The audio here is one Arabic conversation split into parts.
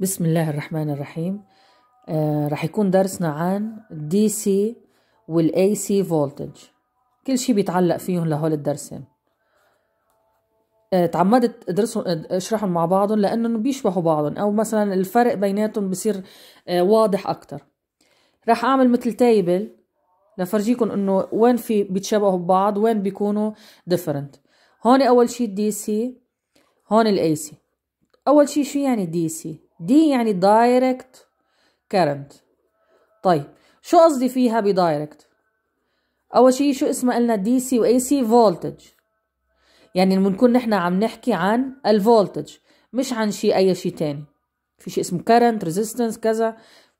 بسم الله الرحمن الرحيم آه رح يكون درسنا عن الدي سي والاي سي فولتج كل شيء بيتعلق فيهم لهول الدرسين آه تعمدت ادرسهم اشرحهم مع بعضهم لانهم بيشبهوا بعضهم او مثلا الفرق بيناتهم بصير آه واضح اكثر رح اعمل مثل تايبل لفرجيكم انه وين في بيتشابهوا ببعض وين بيكونوا ديفرنت هون اول شيء الدي سي هون الاي سي اول شيء شو يعني دي سي دي يعني دايركت كارنت طيب شو قصدي فيها بدايركت اول شيء شو اسمها قلنا دي سي واي سي فولتج يعني بنكون نحن عم نحكي عن الفولتج مش عن شيء اي شيء تاني في شيء اسمه كارنت ريزيستنس كذا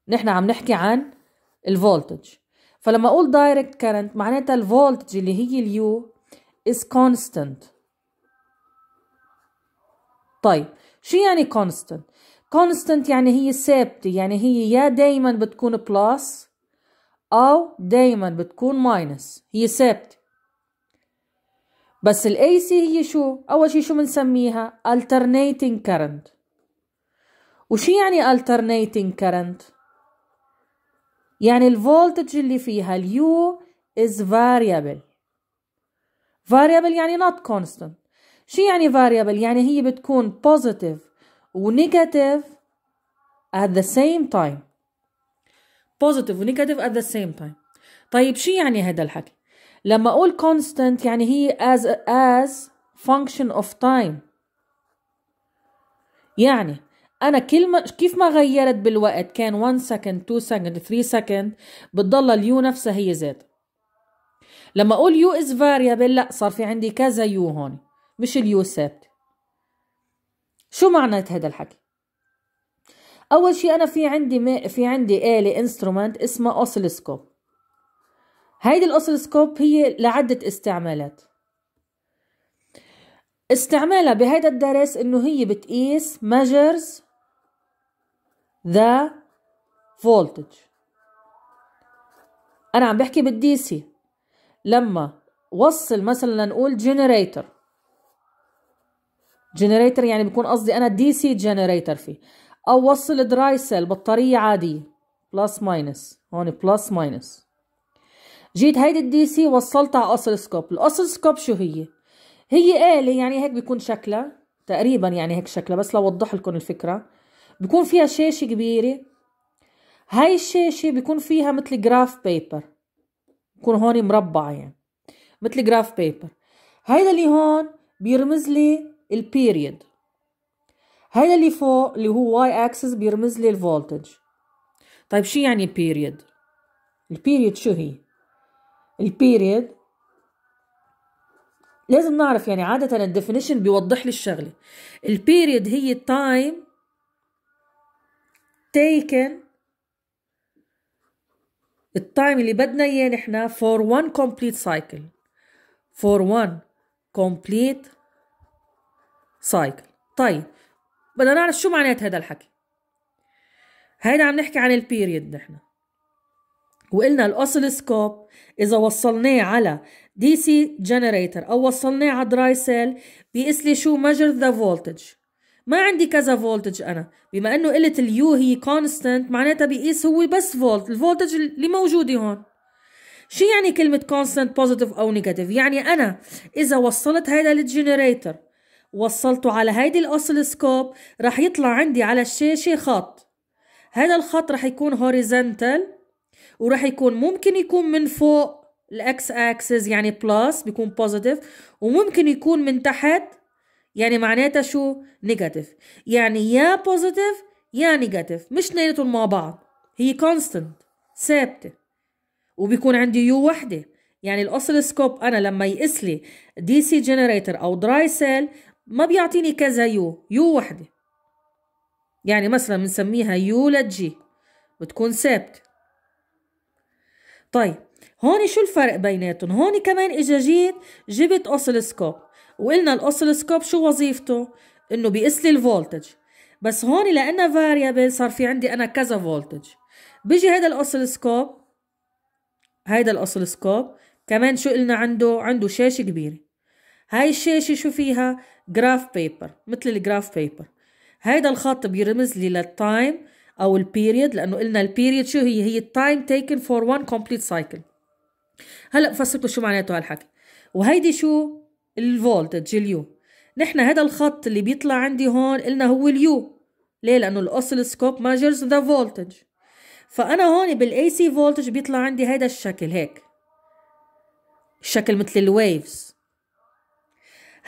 نحن عم نحكي عن الفولتج فلما اقول دايركت كارنت معناتها الفولتج اللي هي اليو از كونستنت طيب شو يعني كونستنت كونستنت يعني هي ثابتة يعني هي يا دايما بتكون بلس أو دايما بتكون ماينس هي ثابتة بس الاي سي هي شو أول شي شو بنسميها alternating current وشو يعني alternating current يعني الفولتج اللي فيها اليو is variable variable يعني not constant شو يعني variable يعني هي بتكون positive ونيجاتيف at the same time positive ونيجاتيف at the same time طيب شو يعني هذا الحكي لما اقول constant يعني هي as as function of time يعني انا كل ما كيف ما غيرت بالوقت كان 1 second 2 second 3 second بتضل اليو نفسها هي زاد لما اقول يو از فاريبل لا صار في عندي كذا يو هون مش اليو ثابت شو معنات هذا الحكي اول شيء انا في عندي م... في عندي اله انسترومنت اسمها أوسلسكوب هيدي الأوسلسكوب هي لعده استعمالات استعمالها بهيدا الدرس انه هي بتقيس measures the voltage انا عم بحكي بالدي سي لما وصل مثلا لنقول generator جنريتر يعني بكون قصدي انا دي سي جنريتر فيه او وصل دراي سيل بطاريه عاديه بلس ماينس هون بلس ماينس جيت هيدي الدي سي وصلتها على اوسلسكوب الاوسلسكوب شو هي هي آلة يعني هيك بيكون شكلها تقريبا يعني هيك شكلها بس لوضح لكم الفكرة بيكون فيها شاشة كبيرة هاي الشاشة بيكون فيها مثل جراف بيبر بيكون هون مربع يعني مثل جراف بيبر هيدا اللي هون بيرمز لي البيريد هيدا اللي فوق اللي هو واي اكسس بيرمز لي الفولتج طيب شو يعني بيريد البيريد شو هي البيريد لازم نعرف يعني عادة الديفينيشن بيوضح لي الشغلة البيريد هي التايم taken التايم اللي بدنا اياه نحن for one complete cycle for one complete سايكل طيب بدنا نعرف شو معنات هذا الحكي هيدا عم نحكي عن البيريد نحن وقلنا الاوسيلوسكوب اذا وصلناه على دي سي جنريتر او وصلناه على دراي سيل بيقيس لي شو مجر ذا فولتج ما عندي كذا فولتج انا بما انه قلت اليو هي كونستانت معناتها بيقيس هو بس فولت الفولتج اللي موجوده هون شو يعني كلمة كونستنت بوزيتيف أو نيجاتيف يعني أنا إذا وصلت هيدا للجنريتر وصلته على هيدي الاوسيلوسكوب رح يطلع عندي على الشاشة خط هذا الخط رح يكون هوريزنتال ورح يكون ممكن يكون من فوق الاكس اكسس يعني بلس بيكون بوزيتيف وممكن يكون من تحت يعني معناتها شو نيجاتيف يعني يا بوزيتيف يا نيجاتيف مش اثنيناتهم مع بعض هي كونستنت ثابته وبيكون عندي يو وحده يعني الاوسيلوسكوب انا لما يقيس لي دي سي جنريتر او دراي سيل ما بيعطيني كذا يو يو وحدة يعني مثلا بنسميها يو لجي بتكون ثابت طيب هون شو الفرق بيناتهم هون كمان اجا جيت جبت اوسيلوسكوب وقلنا الاوسيلوسكوب شو وظيفته انه بيقيس لي الفولتج بس هون لانها فاريبل صار في عندي انا كذا فولتج بيجي هذا الاوسيلوسكوب هيدا الاوسيلوسكوب كمان شو قلنا عنده عنده شاشه كبيره هاي الشاشه شو فيها جراف بيبر مثل الجراف بيبر هيدا الخط بيرمز لي للتايم او البيريد لانه قلنا البيريد شو هي هي التايم تيكن فور وان كومبليت سايكل هلا بفسر لكم شو معناته هالحكي وهيدي شو الفولتج اليو نحن هذا الخط اللي بيطلع عندي هون قلنا هو اليو ليه لانه الاوسيلوسكوب ماجرز ذا فولتج فانا هون بالاي سي فولتج بيطلع عندي هذا الشكل هيك شكل مثل الويفز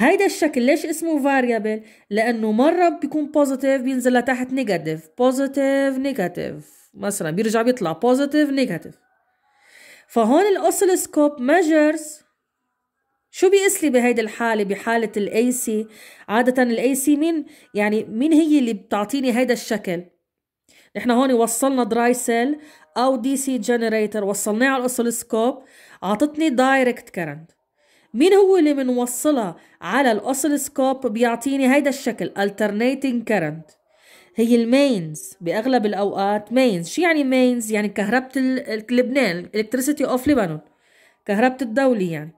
هيدا الشكل ليش اسمه فاريبل لانه مره بيكون بوزيتيف بينزل لتحت نيجاتيف بوزيتيف نيجاتيف مثلا بيرجع بيطلع بوزيتيف نيجاتيف فهون الاوسيلوسكوب ميجرز شو بيقيس لي بهيدي الحاله بحاله الاي سي عاده الاي سي مين يعني مين هي اللي بتعطيني هيدا الشكل نحن هون وصلنا دراي سيل او دي سي جنريتر وصلناه على الاوسيلوسكوب اعطتني دايركت كرنت مين هو اللي بنوصلها على الأوسيلوسكوب بيعطيني هيدا الشكل alternating current هي المينز بأغلب الأوقات مينز شو يعني مينز يعني كهربة لبنان electricity اوف لبنان كهربة الدولة يعني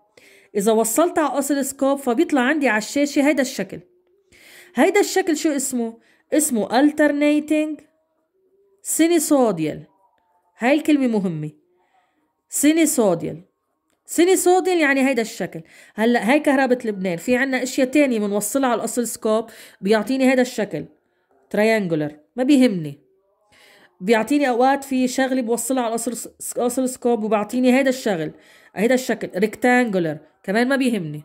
إذا وصلت على أوسيلوسكوب فبيطلع عندي على الشاشة هيدا الشكل هيدا الشكل شو اسمه اسمه alternating sinusoidal هاي الكلمة مهمة sinusoidal سني صوديل يعني هيدا الشكل هلا هي كهربة لبنان في عنا اشياء تانية بنوصلها على الاصل سكوب بيعطيني هيدا الشكل تريانجولر ما بيهمني بيعطيني اوقات في شغله بوصلها على الاصل سكوب وبعطيني هيدا الشغل هيدا الشكل ريكتانجولر كمان ما بيهمني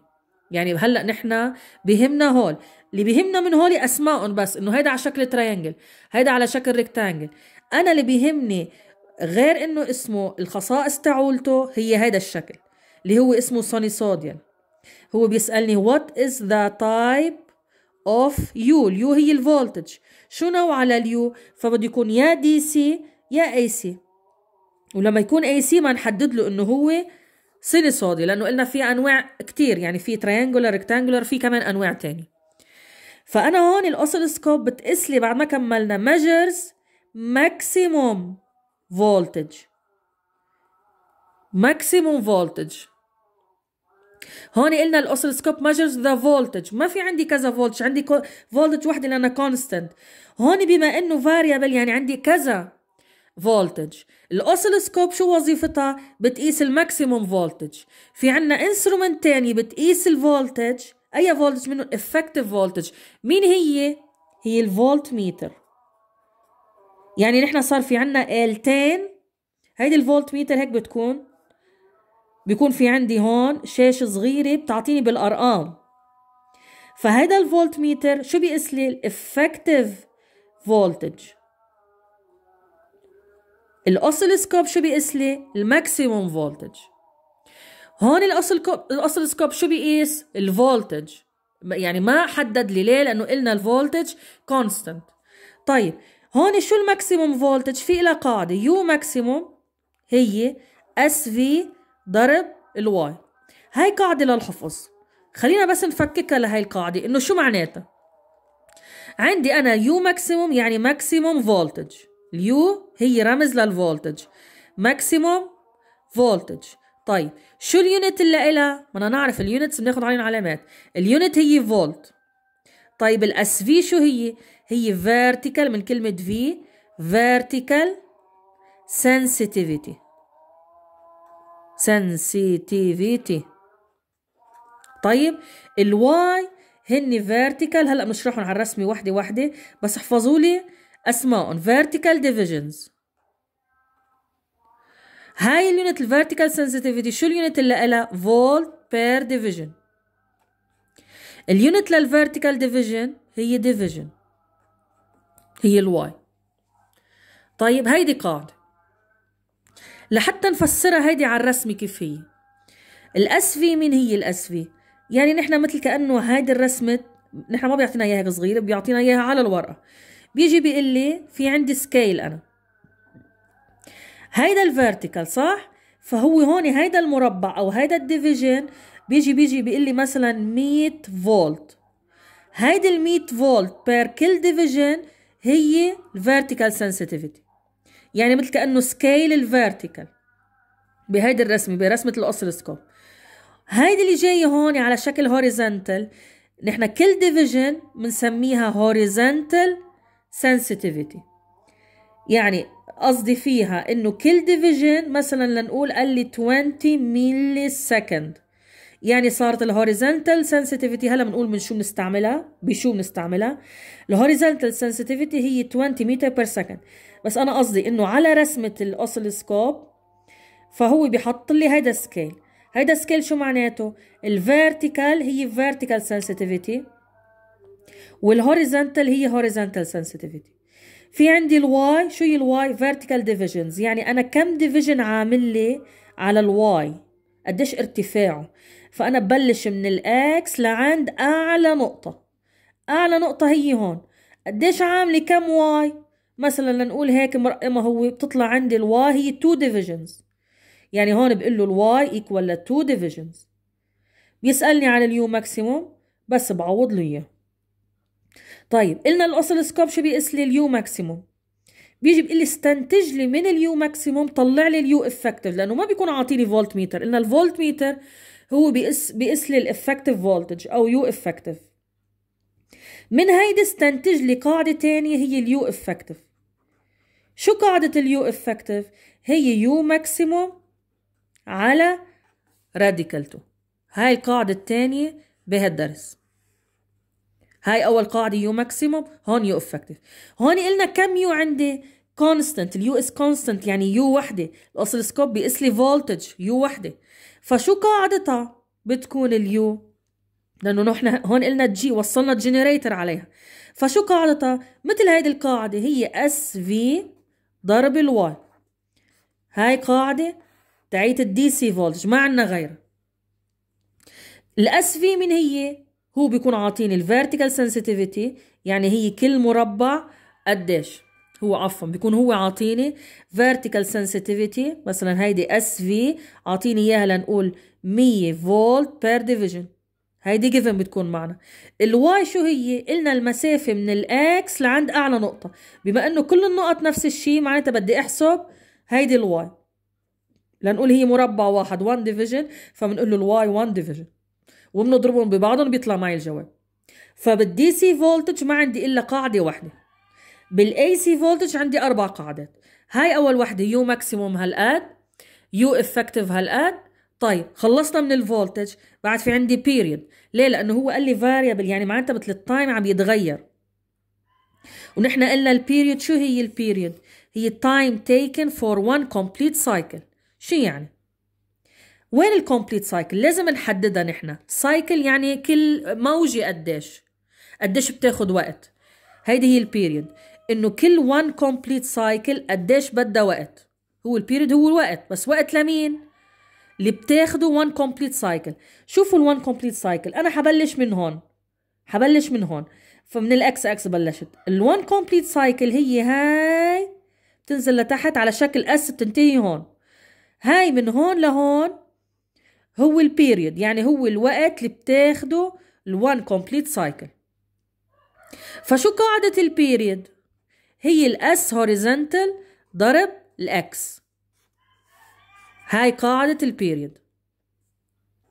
يعني هلا نحن بهمنا هول اللي بيهمنا من هول اسمائهم بس انه هيدا على شكل تريانجل هيدا على شكل ريكتانجل انا اللي بيهمني غير انه اسمه الخصائص تعولته هي هيدا الشكل اللي هو اسمه سوني صاديا هو بيسألني what is the type of U اليو هي الفولتج شو نوع على اليو فبده يكون يا دي سي يا اي سي ولما يكون اي سي ما نحدد له انه هو سينيسودي لانه قلنا في انواع كتير يعني في تريانجولر ريكتانجولر في كمان انواع تاني فانا هون الاوسيلوسكوب بتقيس لي بعد ما كملنا ميجرز ماكسيموم فولتج ماكسيموم فولتج هون قلنا الاوسلوسكوب ماجرز ذا فولتج ما في عندي كذا فولتج عندي فولتج وحده لانها كونستنت هون بما انه فاريبل يعني عندي كذا فولتج الاوسلوسكوب شو وظيفتها بتقيس الماكسيموم فولتج في عنا انسترومنت تاني بتقيس الفولتج اي فولتج منه افكتيف فولتج مين هي هي الفولت ميتر يعني نحن صار في عنا آلتين هيدي الفولت ميتر هيك بتكون بيكون في عندي هون شاشة صغيرة بتعطيني بالأرقام فهيدا الفولت ميتر شو بيقيس لي الافكتيف فولتج الاوسيلوسكوب شو بيقيس لي الماكسيموم فولتج هون الاوسيلوسكوب شو بيقيس الفولتج يعني ما حدد لي ليه لانه قلنا الفولتج كونستنت طيب هون شو الماكسيموم فولتج في لها قاعده يو ماكسيموم هي اس في ضرب الواي هاي قاعدة للحفظ خلينا بس نفككها لهي القاعدة إنه شو معناتها عندي أنا يو ماكسيموم يعني ماكسيموم فولتج اليو هي رمز للفولتج ماكسيموم فولتج طيب شو اليونت اللي إلها؟ بدنا نعرف اليونت بناخد عليهم علامات اليونت هي فولت طيب الاس في شو هي؟ هي فيرتيكال من كلمة في فيرتيكال سنسيتيفيتي sensitivity طيب الواي هن vertical هلا بنشرحهم على الرسمه وحده وحده بس احفظوا لي اسمائهم vertical divisions هاي اليونت الفيرتيكال sensitivity شو اليونت اللي لها فولت بير ديفيجن اليونت للفيرتيكال ديفيجن هي ديفيجن هي الواي طيب هيدي قاعده لحتى نفسرها هيدي على الرسمة كيف هي الأسفة مين هي الأسفة؟ يعني نحن مثل كأنه هيدي الرسمة نحن ما بيعطينا إياها هيك صغيرة بيعطينا إياها على الورقة بيجي بيقول لي في عندي سكيل أنا هيدا الفيرتيكال صح؟ فهو هون هيدا المربع أو هيدا الديفيجن بيجي بيجي بيقول لي مثلا 100 فولت هيدي ال 100 فولت بير كل ديفيجن هي الفيرتيكال سنسيتيفيتي يعني مثل كأنه سكيل الفيرتيكال بهيدي الرسمة برسمة الأسلسكوب هيدي اللي جاية هون على شكل هوريزونتال نحن كل ديفيجن بنسميها هوريزونتال سنسيتيفيتي يعني قصدي فيها انه كل ديفيجن مثلا لنقول قال لي 20 ملي سكند يعني صارت الهوريزونتال سنسيتيفيتي هلا بنقول من شو بنستعملها بشو بنستعملها الهوريزونتال سنسيتيفيتي هي 20 متر بير سكند بس انا قصدي انه على رسمه الاوسيلوسكوب فهو بيحط لي هيدا السكيل هيدا السكيل شو معناته الفيرتيكال هي فيرتيكال سنسيتيفيتي والهوريزونتال هي هوريزونتال سنسيتيفيتي في عندي الواي شو هي الواي فيرتيكال ديفيجنز يعني انا كم ديفيجن عامل لي على الواي قديش ارتفاعه فأنا ببلش من الإكس لعند أعلى نقطة أعلى نقطة هي هون قديش عاملة كم واي مثلا لنقول هيك مرقمة هو بتطلع عندي الواي هي 2 ديفيجنز يعني هون بقول له الواي ايكوال لتو 2 بيسألني عن اليو ماكسيموم بس بعوض له اياه طيب قلنا الاوسيلوسكوب شو بيقيس لي اليو ماكسيموم بيجي بيقول لي استنتج لي من اليو ماكسيموم طلع لي اليو افكتيف لانه ما بيكون عاطيني فولت ميتر قلنا الفولت ميتر هو بيقيس بيقيس لي الافكتيف فولتج او يو افكتيف من هيدي استنتج لي قاعده ثانيه هي اليو افكتيف شو قاعده اليو افكتيف هي يو ماكسيموم على راديكالته هاي القاعده الثانيه بهالدرس هاي اول قاعده يو ماكسيموم هون يو افكتيف هون قلنا كم يو عندي كونستنت اليو اس كونستنت يعني يو وحده الاوسيلوسكوب بيقيس لي فولتج يو وحده فشو قاعدتها بتكون اليو لانه نحن هون قلنا جي وصلنا الجنريتر عليها فشو قاعدتها مثل هيدي القاعده هي اس في ضرب الواي هاي قاعده تاعيت الدي سي فولتج ما عندنا غيرها الاس في من هي هو بيكون عاطيني الفيرتيكال سنسيتيفيتي يعني هي كل مربع قديش هو عفوا بيكون هو عاطيني فيرتيكال سنسيتيفيتي مثلا هيدي اس في عاطيني اياها لنقول 100 فولت بير ديفيجن هيدي جيفن بتكون معنا الواي شو هي قلنا المسافه من الاكس لعند اعلى نقطه بما انه كل النقط نفس الشيء معناتها بدي احسب هيدي الواي لنقول هي مربع واحد 1 ديفيجن فبنقول له الواي 1 ديفيجن وبنضربهم ببعضهم بيطلع معي الجواب فبالدي سي فولتج ما عندي الا قاعده واحده بالاي سي فولتج عندي اربع قاعدات هاي اول وحده يو ماكسيموم هالقد يو افكتيف هالقد طيب خلصنا من الفولتج بعد في عندي بيريد ليه لانه هو قال لي فاريبل يعني معناتها مثل التايم عم يتغير ونحن قلنا البيريد شو هي البيريد هي تايم تيكن فور وان كومبليت سايكل شو يعني وين الكومبليت سايكل لازم نحددها نحن سايكل يعني كل موجة قديش قديش بتاخد وقت هيدي هي البيريد انه كل وان كومبليت سايكل قديش بدها وقت هو البيريد هو الوقت بس وقت لمين اللي بتاخده وان كومبليت سايكل شوفوا الوان كومبليت سايكل انا حبلش من هون حبلش من هون فمن الاكس اكس بلشت الوان كومبليت سايكل هي هاي بتنزل لتحت على شكل اس بتنتهي هون هاي من هون لهون هو البيريود يعني هو الوقت اللي بتاخده الوان كومبليت سايكل فشو قاعدة البيريود هي الاس هوريزونتال ضرب الاكس هاي قاعدة البيريود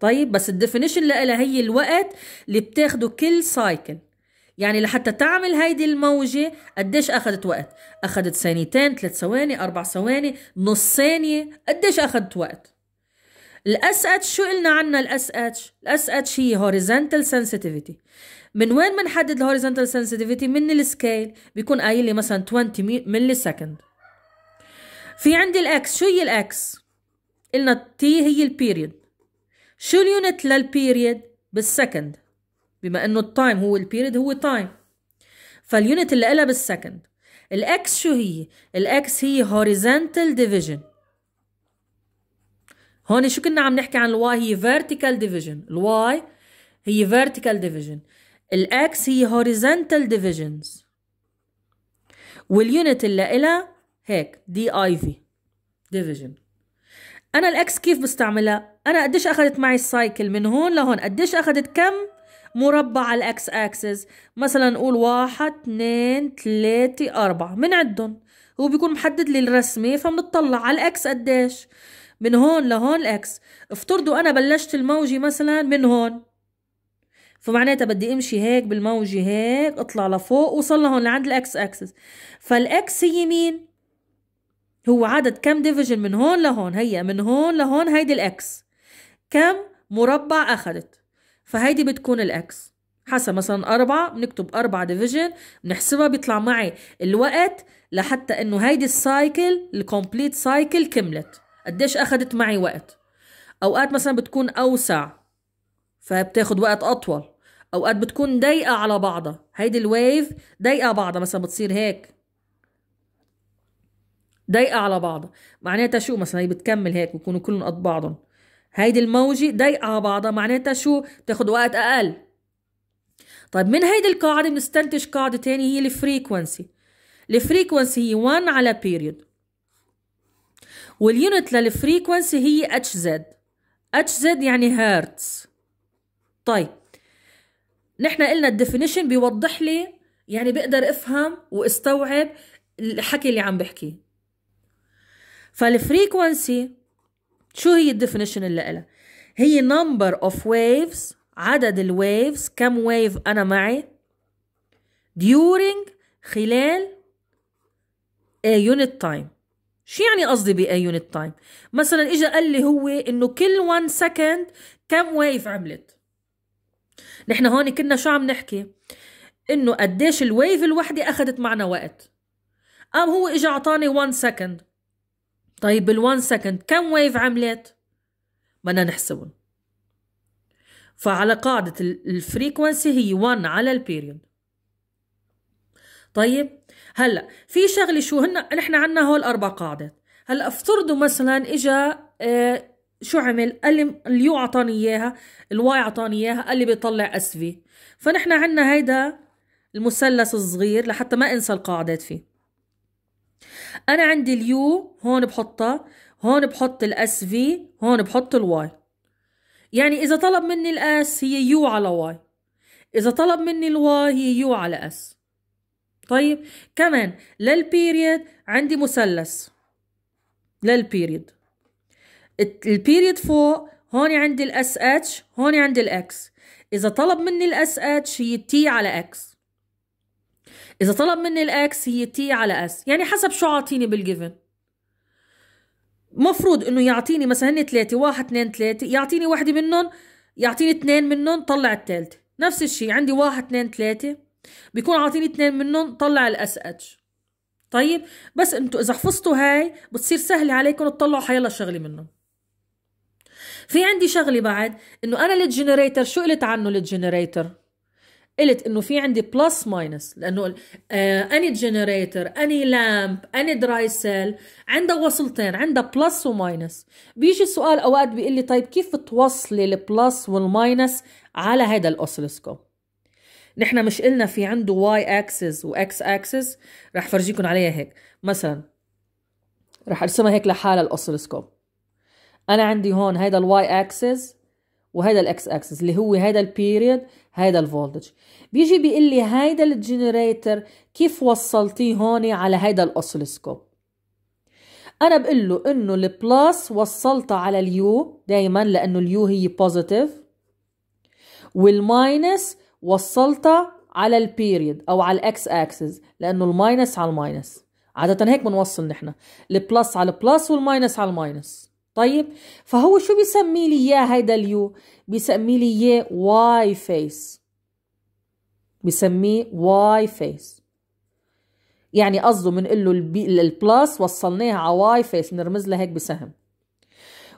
طيب بس الديفينيشن لها هي الوقت اللي بتاخده كل سايكل يعني لحتى تعمل هيدي الموجة قديش أخذت وقت أخذت ثانيتين ثلاث ثواني أربع ثواني نص ثانية قديش أخذت وقت الاس اتش شو قلنا عنا الاس اتش الاس اتش هي هوريزونتال سنسيتيفيتي من وين بنحدد الهوريزونتال سنسيتيفيتي من السكيل بيكون قايل لي مثلا 20 ملي سكند في عندي الاكس شو هي الاكس قلنا تي هي البيريد شو اليونت للبيريد بالسكند بما انه التايم هو البيريد هو تايم فاليونت اللي قلها بالسكند الاكس شو هي الاكس هي هوريزونتال ديفيجن هون شو كنا عم نحكي عن الواي هي vertical division الواي هي vertical division الاكس هي horizontal divisions واليونت اللي إلها هيك دي اي في division انا الاكس كيف بستعملها انا قديش اخذت معي السايكل من هون لهون قديش اخذت كم مربع على الاكس اكسس مثلا نقول واحد اثنين ثلاثة اربعة بنعدهم هو بيكون محدد لي الرسمة فبنطلع على الاكس قديش من هون لهون الاكس افترضوا انا بلشت الموجة مثلا من هون فمعناتها بدي امشي هيك بالموجة هيك اطلع لفوق وصل لهون لعند الاكس اكسس فالاكس هي مين هو عدد كم ديفيجن من هون لهون هي من هون لهون هيدي الاكس كم مربع اخذت فهيدي بتكون الاكس حسب مثلا أربعة بنكتب أربعة ديفيجن بنحسبها بيطلع معي الوقت لحتى إنه هيدي السايكل الكومبليت سايكل كملت قديش أخذت معي وقت أوقات مثلا بتكون أوسع فبتاخد وقت أطول أوقات بتكون ضيقة على بعضها هيدي الويف ضيقة بعضها مثلا بتصير هيك ضيقة على بعضها معناتها شو مثلا هي بتكمل هيك بكونوا كلهم قد بعضهم هيدي الموجة ضيقة على بعضها معناتها شو بتاخد وقت أقل طيب من هيدي القاعدة بنستنتج قاعدة تانية هي الفريكونسي الفريكونسي هي 1 على بيريود واليونت للفريكونسي هي اتش زد اتش زد يعني هرتز طيب نحن قلنا الديفينيشن بيوضح لي يعني بقدر افهم واستوعب الحكي اللي عم بحكيه فالفريكونسي شو هي الديفينيشن اللي قلها هي نمبر اوف ويفز عدد الويفز كم ويف انا معي during خلال a unit time شو يعني قصدي بأي يونت تايم مثلا اجى قال لي هو انه كل 1 سكند كم ويف عملت نحن هون كنا شو عم نحكي انه قديش الويف الوحده اخذت معنا وقت قام هو اجى اعطاني 1 سكند طيب بال1 سكند كم ويف عملت بدنا نحسبهم فعلى قاعدة الفريكونسي هي 1 على البيريود طيب هلا في شغله شو هن نحن عندنا هول اربع قاعدات هلا افترضوا مثلا اجى آه شو عمل قال لي اليو اعطاني اياها الواي اعطاني اياها قال لي بيطلع اس في فنحن عندنا هيدا المثلث الصغير لحتى ما انسى القاعدات فيه انا عندي اليو هون بحطها هون بحط الاس في هون بحط الواي يعني اذا طلب مني الاس هي يو على واي اذا طلب مني الواي هي يو على اس طيب كمان للبيريد عندي مثلث للبيريد البيريد فوق هون عندي الاس اتش هون عندي الاكس اذا طلب مني الاس اتش هي تي على اكس اذا طلب مني الاكس هي تي على اس يعني حسب شو عاطيني بالجيفن مفروض انه يعطيني مثلا هن ثلاثه واحد اثنين ثلاثه يعطيني واحده منهم يعطيني اثنين منهم طلع الثالثه نفس الشيء عندي واحد اثنين ثلاثه بيكون عاطيني اثنين منهم طلع الاس اتش طيب بس انتوا اذا حفظتوا هاي بتصير سهلة عليكم تطلعوا حيلا شغله منهم في عندي شغله بعد انه انا الجنريتر شو قلت عنه الجنريتر قلت انه في عندي بلس ماينس لانه آه اني جنريتر اني لامب اني دراي سيل عندها وصلتين عندها بلس وماينس بيجي السؤال اوقات بيقول لي طيب كيف توصلي البلس والماينس على هذا الاوسيلوسكوب نحن مش قلنا في عنده واي اكسس واكس اكسس رح فرجيكم عليها هيك مثلا رح ارسمها هيك لحالها الاوسيلوسكوب انا عندي هون هيدا الواي اكسس وهيدا الاكس اكسس اللي هو هيدا البيريد هيدا الفولتج بيجي بيقول لي هيدا الجنريتر كيف وصلتيه هون على هيدا الاوسيلوسكوب انا بقول له انه البلس وصلتها على اليو دائما لانه اليو هي بوزيتيف والماينس وصلتها على البيريد او على الاكس اكسس لانه الماينس على الماينس عاده هيك بنوصل نحن البلس على البلس والماينس على الماينس طيب فهو شو بيسمي لي اياه هيدا اليو بيسمي لي اياه واي فيس بسميه واي فيس يعني قصده بنقول له البلس وصلناها على واي فيس بنرمز لها هيك بسهم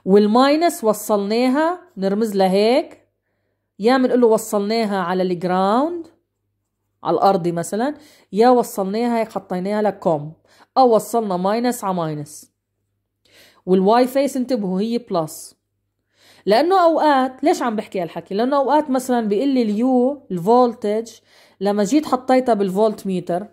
والماينس وصلناها بنرمز لها هيك يا بنقول له وصلناها على الجراوند على الارض مثلا يا وصلناها حطيناها لكم او وصلنا ماينس على ماينس والواي فيس انتبهوا هي بلس لانه اوقات ليش عم بحكي هالحكي لانه اوقات مثلا بيقول لي اليو الفولتج لما جيت حطيتها بالفولت ميتر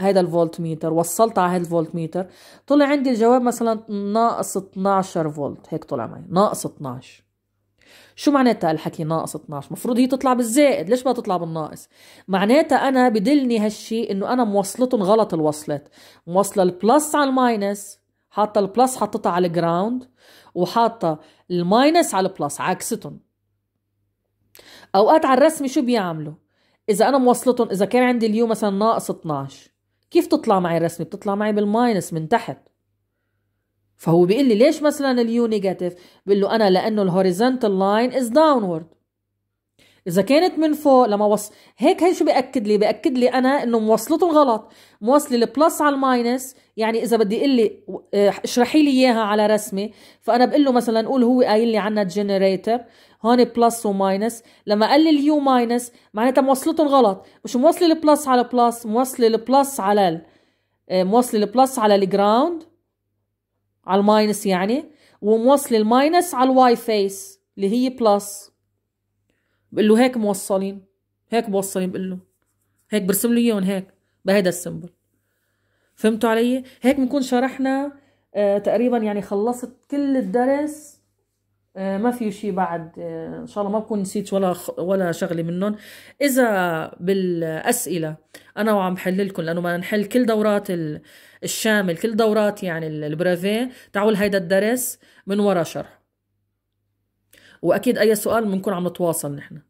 هيدا الفولت ميتر وصلت على هيدا الفولت ميتر طلع عندي الجواب مثلا ناقص 12 فولت هيك طلع معي ناقص 12 شو معناتها الحكي ناقص 12 مفروض هي تطلع بالزائد ليش ما تطلع بالناقص معناتها انا بدلني هالشي انه انا موصلتهم غلط الوصلات موصله البلس على الماينس حاطه البلس حطتها على الجراوند وحاطه الماينس على البلس عكستهم اوقات على الرسمه شو بيعملوا اذا انا موصلتهم اذا كان عندي اليو مثلا ناقص 12 كيف تطلع معي الرسمه بتطلع معي بالماينس من تحت فهو بيقول لي ليش مثلا اليو نيجاتيف بقول له انا لانه الهوريزونتال لاين از داونورد اذا كانت من فوق لما وص هيك هي شو بياكد لي بياكد لي انا انه موصلته الغلط موصله البلس على الماينس يعني اذا بدي اقول لي آه، اشرحي لي اياها على رسمه فانا بقول له مثلا قول هو قايل لي عنا جنريتر هون بلس وماينس لما قال لي اليو ماينس معناتها موصلته الغلط مش موصله البلس على بلس موصله البلس على ال... آه، موصله البلس على الجراوند على الماينس يعني وموصل الماينس على الواي فيس اللي هي بلس بقول له هيك موصلين هيك موصلين بقول له هيك برسم له اياهم هيك بهيدا السمبل فهمتوا علي هيك بنكون شرحنا آه تقريبا يعني خلصت كل الدرس آه، ما في شيء بعد آه، ان شاء الله ما بكون نسيت ولا ولا شغله منهم اذا بالاسئله انا وعم حل لكم لانه ما نحل كل دورات الشامل كل دورات يعني البرافي تعول هيدا الدرس من ورا شرح واكيد اي سؤال بنكون عم نتواصل نحن